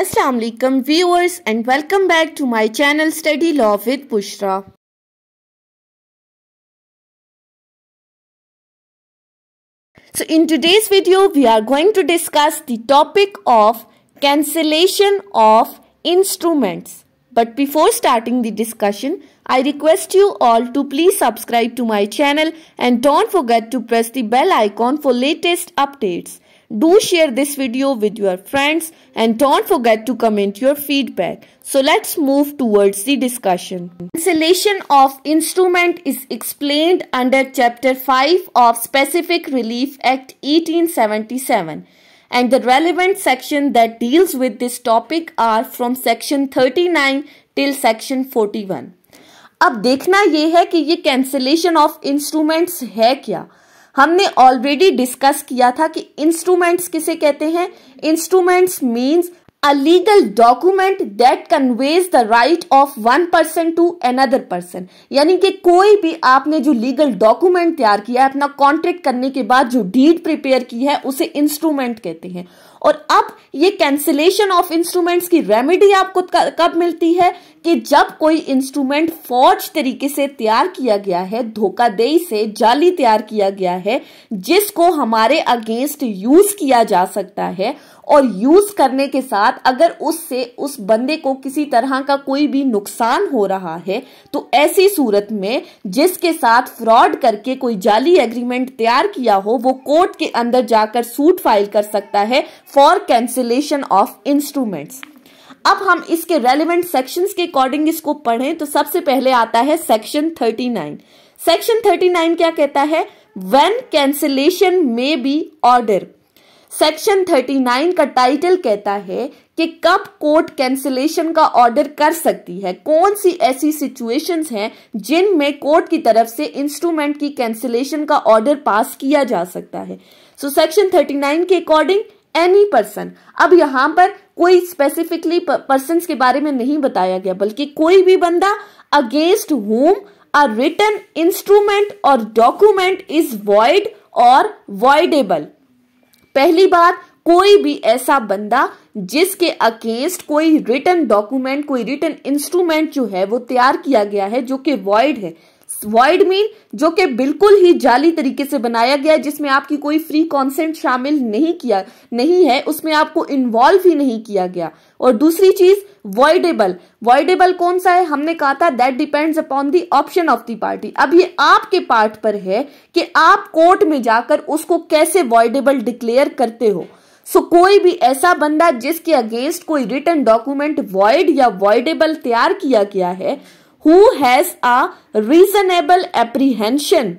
Assalamu alaikum viewers and welcome back to my channel Study Law with Pushra. So in today's video we are going to discuss the topic of cancellation of instruments. But before starting the discussion, I request you all to please subscribe to my channel and don't forget to press the bell icon for latest updates. Do share this video with your friends and don't forget to comment your feedback. So let's move towards the discussion. Cancellation of instrument is explained under Chapter 5 of Specific Relief Act 1877 and the relevant section that deals with this topic are from section 39 till section 41. अब देखना ये है कि ये cancellation of instruments है क्या हमने already discuss किया था कि इंस्ट्रूमेंट्स किसे कहते हैं instruments means a legal document that conveys the right of one person to another person यानी कि कोई भी आपने जो लीगल डॉक्यूमेंट तैयार किया है अपना कॉन्ट्रैक्ट करने के बाद जो डीड प्रिपेयर की है उसे इंस्ट्रूमेंट कहते हैं और अब ये कैंसिलेशन ऑफ इंस्ट्रूमेंट्स की रेमेडी आपको कब मिलती है कि जब कोई इंस्ट्रूमेंट फौज तरीके से तैयार किया गया है धोखादेही से जाली तैयार किया गया है जिसको हमारे अगेंस्ट यूज किया जा सकता है और यूज करने के साथ अगर उससे उस बंदे को किसी तरह का कोई भी नुकसान हो रहा है तो ऐसी सूरत में जिसके साथ फ्रॉड करके कोई जाली एग्रीमेंट तैयार किया हो वो कोर्ट के अंदर जाकर सूट फाइल कर सकता है फॉर कैंसिलेशन ऑफ इंस्ट्रूमेंट्स अब हम इसके रेलिवेंट सेक्शंस के अकॉर्डिंग इसको पढ़ें तो सबसे पहले आता है सेक्शन 39 सेक्शन 39 क्या कहता है when cancellation may be order section 39 का टाइटल कहता है कि कब कोर्ट कैंसिलेशन का ऑर्डर कर सकती है कौन सी ऐसी सिचुएशंस हैं जिनमें कोर्ट की तरफ से इंस्ट्रूमेंट की कैंसिलेशन का ऑर्डर पास किया जा सकता है सो सेक्शन 39 के अकॉर्डिंग एनी पर्सन अब यहां पर कोई स्पेसिफिकली पर्सन के बारे में नहीं बताया गया बल्कि कोई भी बंदा against whom a written instrument और डॉक्यूमेंट इज वॉइड और वॉइडेबल पहली बात कोई भी ऐसा बंदा जिसके अगेंस्ट कोई रिटर्न डॉक्यूमेंट कोई रिटर्न इंस्ट्रूमेंट जो है वो तैयार किया गया है जो कि वॉइड है वॉइड मील जो कि बिल्कुल ही जाली तरीके से बनाया गया है जिसमें आपकी कोई फ्री कॉन्सेंट शामिल नहीं किया नहीं है उसमें आपको इन्वॉल्व ही नहीं किया गया और दूसरी चीज वॉइडेबल वॉइडेबल कौन सा है हमने कहा था that depends upon the option of the party अब ये आपके पार्ट पर है कि आप कोर्ट में जाकर उसको कैसे वॉइडेबल डिक्लेयर करते हो सो so, कोई भी ऐसा बंदा जिसके अगेंस्ट कोई रिटर्न डॉक्यूमेंट वॉइड void या वॉइडेबल तैयार किया गया है who has a reasonable apprehension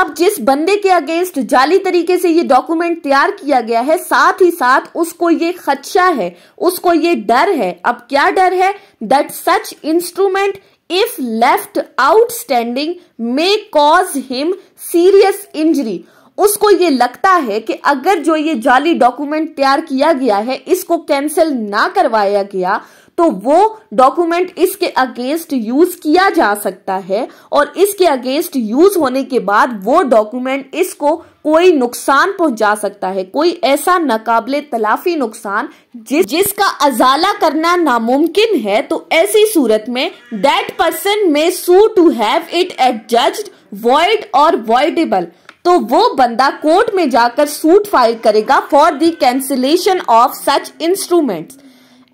अब जिस बंदे के अगेंस्ट जाली तरीके से ये डॉक्यूमेंट तैयार किया गया है साथ ही साथ उसको ये खदशा है उसको ये डर है अब क्या डर है that such instrument if left outstanding may cause him serious injury उसको ये लगता है कि अगर जो ये जाली डॉक्यूमेंट तैयार किया गया है इसको कैंसिल ना करवाया गया तो वो डॉक्यूमेंट इसके अगेंस्ट यूज किया जा सकता है और इसके अगेंस्ट यूज होने के बाद वो डॉक्यूमेंट इसको कोई नुकसान पहुंचा सकता है कोई ऐसा नाकाबले तलाफी नुकसान जिस जिसका अजाला करना नामुमकिन है तो ऐसी सूरत में that person may sue to have it adjudged void और वॉइडेबल तो वो बंदा कोर्ट में जाकर सूट फाइल करेगा for the cancellation of such instruments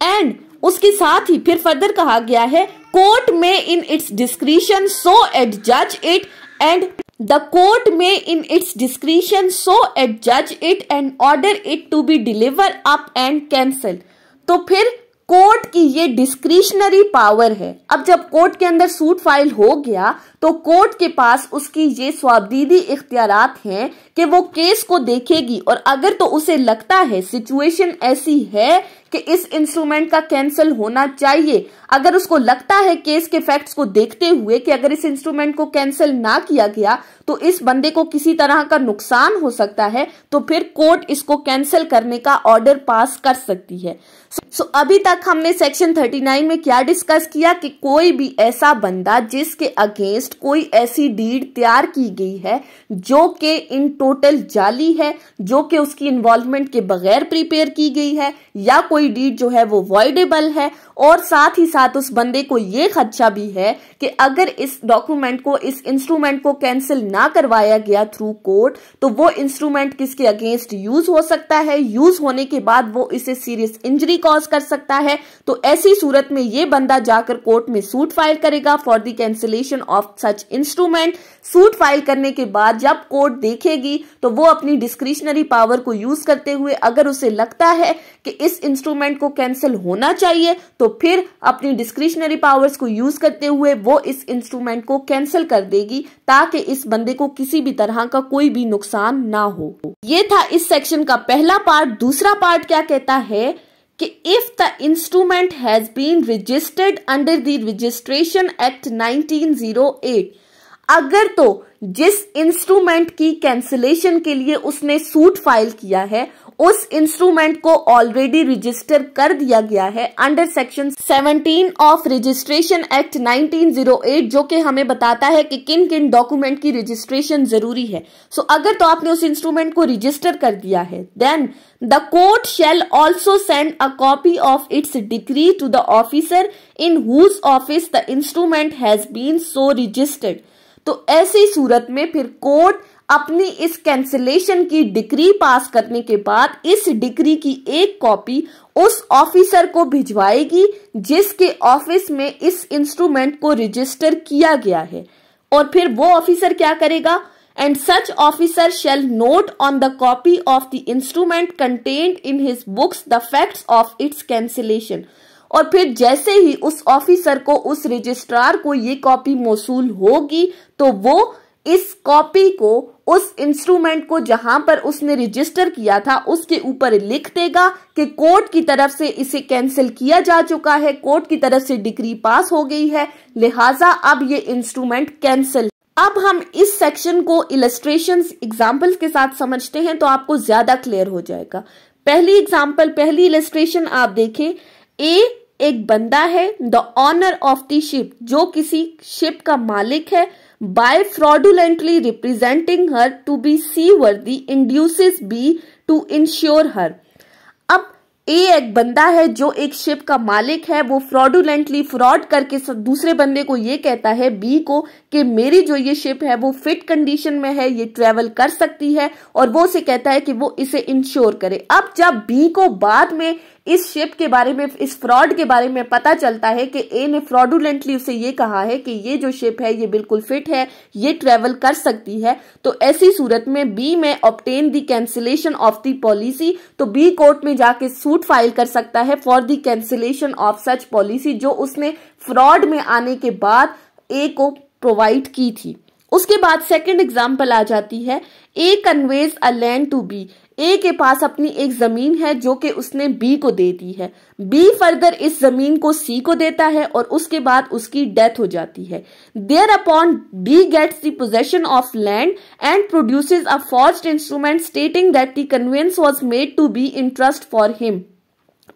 and उसके साथ ही फिर फर्दर कहा गया है कोर्ट में in its discretion so adjudge it and the court में in its discretion so adjudge it and order it to be deliver up and cancel तो फिर कोर्ट की ये डिस्क्रिशनरी पावर है अब जब कोर्ट के अंदर सूट फाइल हो गया तो कोर्ट के पास उसकी ये स्वाबदीदी इख्तियार हैं कि वो केस को देखेगी और अगर तो उसे लगता है सिचुएशन ऐसी है कि इस इंस्ट्रूमेंट का कैंसिल होना चाहिए अगर उसको लगता है केस के फैक्ट्स को देखते हुए कि अगर इस इंस्ट्रूमेंट को कैंसिल ना किया गया तो इस बंदे को किसी तरह का नुकसान हो सकता है तो फिर कोर्ट इसको कैंसिल करने का ऑर्डर पास कर सकती है सो so, अभी तक हमने सेक्शन 39 में क्या डिस्कस किया कि कोई भी ऐसा बंदा जिसके अगेंस्ट कोई ऐसी डीड तैयार की गई है जो कि इन टोटल जाली है जो कि उसकी इन्वॉल्वमेंट के बगैर प्रिपेयर की गई है या कोई कोई डीड जो है वो वॉइडेबल है और साथ ही साथ उस बंदे को ये खदशा भी है कि अगर इस डॉक्यूमेंट को इस इंस्ट्रूमेंट को कैंसिल ना करवाया गया थ्रू कोर्ट तो वो इंस्ट्रूमेंट किसके अगेंस्ट यूज हो सकता है यूज होने के बाद वो इसे सीरियस इंजरी कॉज कर सकता है तो ऐसी सूरत में ये बंदा जाकर कोर्ट में सूट फाइल करेगा for the cancellation of such instrument suit file करने के बाद जब कोर्ट देखेगी तो वो अपनी डिस्क्रिशनरी पावर को यूज करते हुए अगर उसे लगता है कि इस इंस्ट्रूमेंट को कैंसिल होना चाहिए तो तो फिर अपनी डिस्क्रिशनरी पावर्स को यूज करते हुए वो इस इंस्ट्रूमेंट को कैंसिल कर देगी ताकि इस बंदे को किसी भी तरह का कोई भी नुकसान ना हो ये था इस सेक्शन का पहला पार्ट दूसरा पार्ट क्या कहता है कि if the instrument has been registered under the Registration Act 1908 अगर तो जिस इंस्ट्रूमेंट की कैंसिलेशन के लिए उसने सूट फाइल किया है उस इंस्ट्रूमेंट को ऑलरेडी रजिस्टर कर दिया गया है under section 17 of Registration Act 1908 जो कि हमें बताता है कि किन किन डॉक्यूमेंट की रजिस्ट्रेशन जरूरी है सो so, अगर तो आपने उस इंस्ट्रूमेंट को रजिस्टर कर दिया है then the court shall also send a copy of its decree to the officer in whose office the instrument has been so registered तो ऐसी सूरत में फिर कोर्ट अपनी इस कैंसिलेशन की डिग्री पास करने के बाद इस डिग्री की एक कॉपी उस ऑफिसर को भिजवाएगी जिसके ऑफिस में इस इंस्ट्रूमेंट को रजिस्टर किया गया है और फिर वो ऑफिसर क्या करेगा and such officer shall note on the copy of the instrument contained in his books the facts of its cancellation और फिर जैसे ही उस ऑफिसर को उस रजिस्ट्रार को ये कॉपी मौसूल होगी तो वो इस कॉपी को उस इंस्ट्रूमेंट को जहां पर उसने रजिस्टर किया था उसके ऊपर लिख देगा कि कोर्ट की तरफ से इसे कैंसिल किया जा चुका है कोर्ट की तरफ से डिग्री पास हो गई है लिहाजा अब ये इंस्ट्रूमेंट कैंसिल अब हम इस सेक्शन को इलेस्ट्रेशन एग्जाम्पल के साथ समझते हैं तो आपको ज्यादा क्लियर हो जाएगा पहली एग्जाम्पल पहली इलेस्ट्रेशन आप देखें ए एक बंदा है the owner of the ship जो किसी शिप का मालिक है by fraudulently representing her to be seaworthy induces B to insure her. अब A एक बंदा है जो एक शिप का मालिक है वो fraudulently fraud करके दूसरे बंदे को ये कहता है B को कि मेरी जो ये शिप है वो फिट कंडीशन में है ये ट्रेवल कर सकती है और वो उसे कहता है कि वो इसे इंश्योर करे अब जब बी को बाद में इस शिप के बारे में इस फ्रॉड के बारे में पता चलता है कि ए ने फ्रॉडुलेंटली उसे ये कहा है कि ये जो शिप है ये बिल्कुल फिट है ये ट्रेवल कर सकती है तो ऐसी सूरत में B may obtain the cancellation of the policy तो बी कोर्ट में जाके सूट फाइल कर सकता है for the cancellation of such policy जो उसने फ्रॉड में आने के बाद ए को प्रोवाइड की थी उसके बाद सेकंड एग्जाम्पल आ जाती है A conveys a land to B A के पास अपनी एक जमीन है जो कि उसने बी को दे दी है बी फर्दर इस जमीन को सी को देता है और उसके बाद उसकी डेथ हो जाती है thereupon B gets the possession of land and produces a forged instrument stating that the conveyance was made to B in trust for him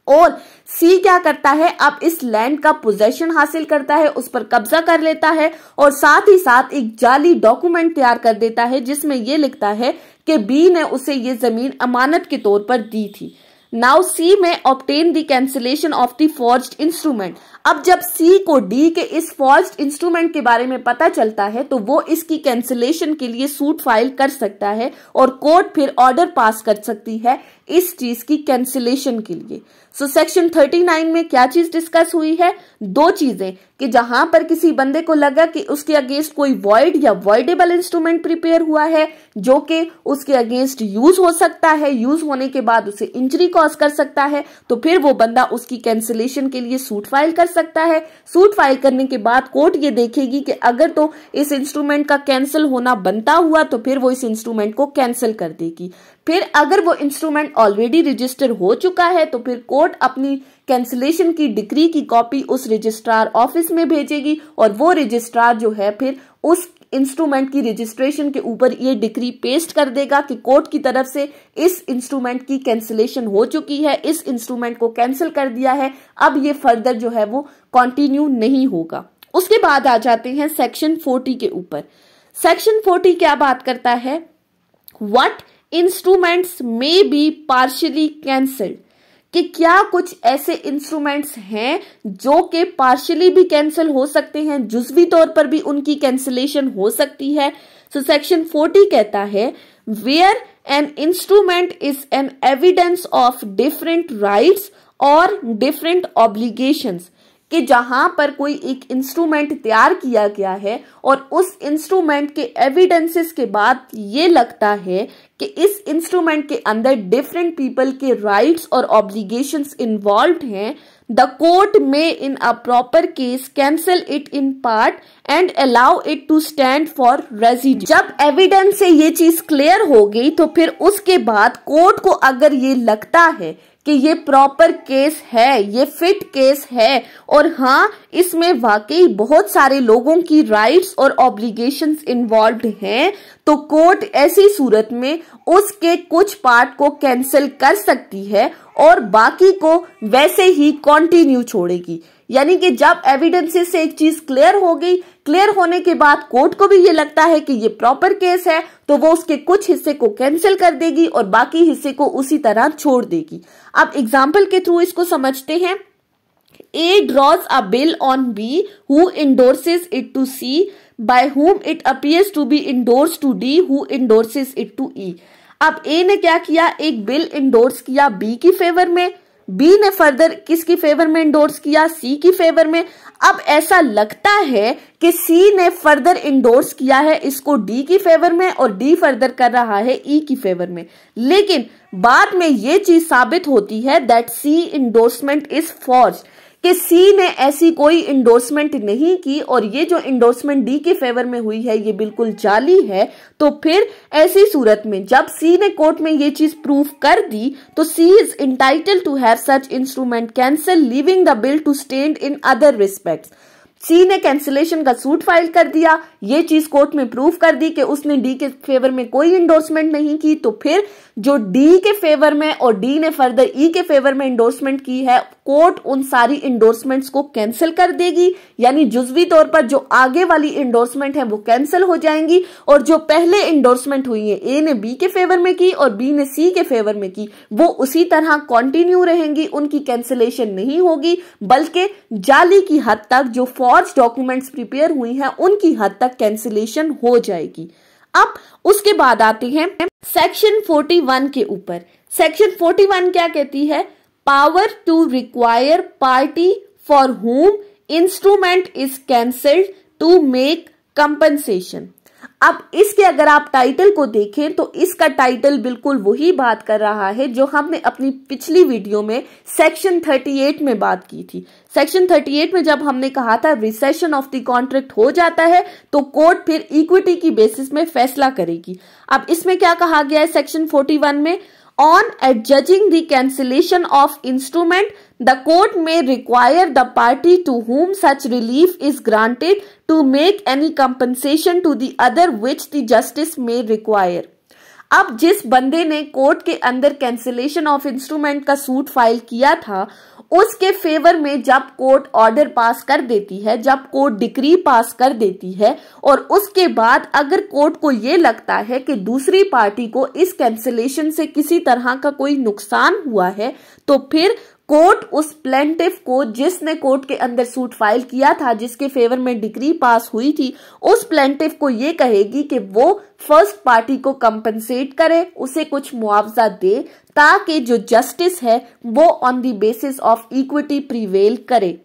और सी क्या करता है अब इस लैंड का पोजेशन हासिल करता है उस पर कब्जा कर लेता है और साथ ही साथ एक जाली डॉक्यूमेंट तैयार कर देता है जिसमें यह लिखता है कि बी ने उसे ये जमीन अमानत के तौर पर दी थी now C may obtain the cancellation of the forged instrument अब जब सी को डी के इस फॉर्ज इंस्ट्रूमेंट के बारे में पता चलता है तो वो इसकी कैंसिलेशन के लिए सूट फाइल कर सकता है और कोर्ट फिर ऑर्डर पास कर सकती है इस चीज की कैंसिलेशन के लिए सो सेक्शन 39 में क्या चीज डिस्कस हुई है दो चीजें कि जहां पर किसी बंदे को लगा कि उसके अगेंस्ट कोई वॉइड या वॉइडेबल इंस्ट्रूमेंट प्रिपेयर हुआ है जो कि उसके अगेंस्ट यूज हो सकता है यूज होने के बाद उसे इंजरी कॉज कर सकता है तो फिर वो बंदा उसकी कैंसिलेशन के लिए सूट फाइल कर सकता है सूट फाइल करने के बाद कोर्ट ये देखेगी कि अगर तो इस इंस्ट्रूमेंट का कैंसिल होना बनता हुआ तो फिर वो इस इंस्ट्रूमेंट को कैंसिल कर देगी फिर अगर वो इंस्ट्रूमेंट ऑलरेडी रजिस्टर हो चुका है तो फिर कोर्ट अपनी कैंसिलेशन की डिग्री की कॉपी उस रजिस्ट्रार ऑफिस में भेजेगी और वो रजिस्ट्रार जो है फिर उस इंस्ट्रूमेंट की रजिस्ट्रेशन के ऊपर ये डिक्री पेस्ट कर देगा कि कोर्ट की तरफ से इस इंस्ट्रूमेंट की कैंसिलेशन हो चुकी है इस इंस्ट्रूमेंट को कैंसिल कर दिया है अब ये फर्दर जो है वो कंटिन्यू नहीं होगा उसके बाद आ जाते हैं सेक्शन फोर्टी के ऊपर सेक्शन फोर्टी क्या बात करता है what instruments may be partially cancelled कि क्या कुछ ऐसे इंस्ट्रूमेंट्स हैं जो कि पार्शली भी कैंसिल हो सकते हैं जुजवी तौर पर भी उनकी कैंसिलेशन हो सकती है सो सेक्शन 40 कहता है where an instrument is an evidence of different rights और डिफरेंट ऑब्लिगेशंस कि जहां पर कोई एक इंस्ट्रूमेंट तैयार किया गया है और उस इंस्ट्रूमेंट के एविडेंसेस के बाद ये लगता है कि इस इंस्ट्रूमेंट के अंदर डिफरेंट पीपल के राइट्स और ऑब्लिगेशन इन्वॉल्व हैं द कोर्ट में in a proper case cancel it in part and allow it to stand for रेजिड जब एविडेंस से ये चीज क्लियर हो गई तो फिर उसके बाद कोर्ट को अगर ये लगता है कि ये प्रॉपर केस है ये फिट केस है और हाँ इसमें वाकई बहुत सारे लोगों की राइट्स और ऑब्लिगेशंस इन्वॉल्व हैं तो कोर्ट ऐसी सूरत में उसके कुछ पार्ट को कैंसिल कर सकती है और बाकी को वैसे ही कंटिन्यू छोड़ेगी यानी कि जब एविडेंसेस से एक चीज क्लियर हो गई क्लियर होने के बाद कोर्ट को भी ये लगता है कि ये प्रॉपर केस है तो वो उसके कुछ हिस्से को कैंसिल कर देगी और बाकी हिस्से को उसी तरह छोड़ देगी अब एग्जाम्पल के थ्रू इसको समझते हैं A draws a bill on B who endorses it to C by whom it appears to be endorsed to D who endorses it to E अब ए ने क्या किया एक बिल इंडोर्स किया बी की फेवर में बी ने further किसकी फेवर में इंडोर्स किया सी की फेवर में अब ऐसा लगता है कि सी ने फर्दर इंडोर्स किया है इसको डी की फेवर में और डी फर्दर कर रहा है ई e की फेवर में लेकिन बाद में ये चीज साबित होती है that C endorsement is forged कि सी ने ऐसी कोई इंडोर्समेंट नहीं की और ये जो इंडोर्समेंट डी के फेवर में हुई है ये बिल्कुल जाली है तो फिर ऐसी सूरत में जब सी ने कोर्ट में ये चीज प्रूफ कर दी तो C is entitled to have such instrument cancel leaving the bill to stand in other respect C ने कैंसिलेशन का सूट फाइल कर दिया ये चीज कोर्ट में प्रूव कर दी कि उसने डी के फेवर में कोई इंडोर्समेंट नहीं की तो फिर जो डी के फेवर में और डी ने फर्दर ई e के फेवर में इंडोर्समेंट की है कोर्ट उन सारी इंडोर्समेंट्स को कैंसिल कर देगी यानी जुजवी तौर पर जो आगे वाली इंडोर्समेंट है वो कैंसिल हो जाएंगी और जो पहले इंडोर्समेंट हुई है ए ने बी के फेवर में की और बी ने सी के फेवर में की वो उसी तरह कंटिन्यू रहेंगी उनकी कैंसिलेशन नहीं होगी बल्कि जाली की हद तक जो फॉर्ज डॉक्यूमेंट्स प्रिपेयर हुई हैं उनकी हद तक कैंसिलेशन हो जाएगी अब उसके बाद आते हैं सेक्शन फोर्टी के ऊपर सेक्शन फोर्टी क्या कहती है power to require party for whom instrument is cancelled to make compensation. अब इसके अगर आप टाइटल को देखें तो इसका टाइटल बिल्कुल वही बात कर रहा है जो हमने अपनी पिछली वीडियो में सेक्शन 38 में बात की थी सेक्शन 38 में जब हमने कहा था रिसेशन ऑफ द कॉन्ट्रैक्ट हो जाता है तो कोर्ट फिर इक्विटी की बेसिस में फैसला करेगी अब इसमें क्या कहा गया है सेक्शन 41 में On adjudging the cancellation of instrument, the court may require the party to whom such relief is granted to make any compensation to the other which the justice may require. अब जिस बंदे ने court के अंदर cancellation of instrument का suit file किया था उसके फेवर में जब कोर्ट ऑर्डर पास कर देती है जब कोर्ट डिक्री पास कर देती है और उसके बाद अगर कोर्ट को ये लगता है कि दूसरी पार्टी को इस कैंसिलेशन से किसी तरह का कोई नुकसान हुआ है तो फिर कोर्ट उस प्लेंटिव को जिसने कोर्ट के अंदर सूट फाइल किया था जिसके फेवर में डिग्री पास हुई थी उस प्लेंटिव को ये कहेगी कि वो फर्स्ट पार्टी को कंपनसेट करे उसे कुछ मुआवजा दे ताकि जो जस्टिस है वो on the basis of equity prevail करे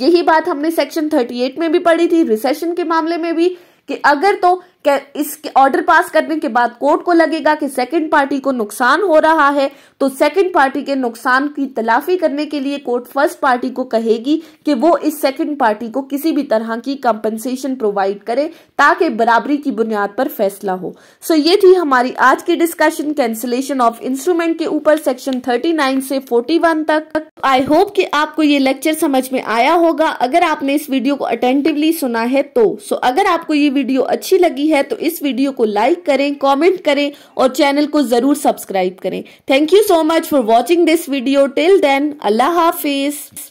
यही बात हमने सेक्शन 38 में भी पढ़ी थी रिसेशन के मामले में भी कि अगर तो इस ऑर्डर पास करने के बाद कोर्ट को लगेगा कि सेकंड पार्टी को नुकसान हो रहा है तो सेकंड पार्टी के नुकसान की तलाफी करने के लिए कोर्ट फर्स्ट पार्टी को कहेगी कि वो इस सेकंड पार्टी को किसी भी तरह की कंपनसेशन प्रोवाइड करे ताकि बराबरी की बुनियाद पर फैसला हो सो ये थी हमारी आज की डिस्कशन कैंसिलेशन ऑफ इंस्ट्रूमेंट के ऊपर सेक्शन थर्टी से फोर्टी तक आई होप की आपको ये लेक्चर समझ में आया होगा अगर आपने इस वीडियो को अटेंटिवली सुना है तो सो so अगर आपको ये वीडियो अच्छी लगी है है तो इस वीडियो को लाइक करें कॉमेंट करें और चैनल को जरूर सब्सक्राइब करें thank you so much for watching this video till then अल्लाह हाफिज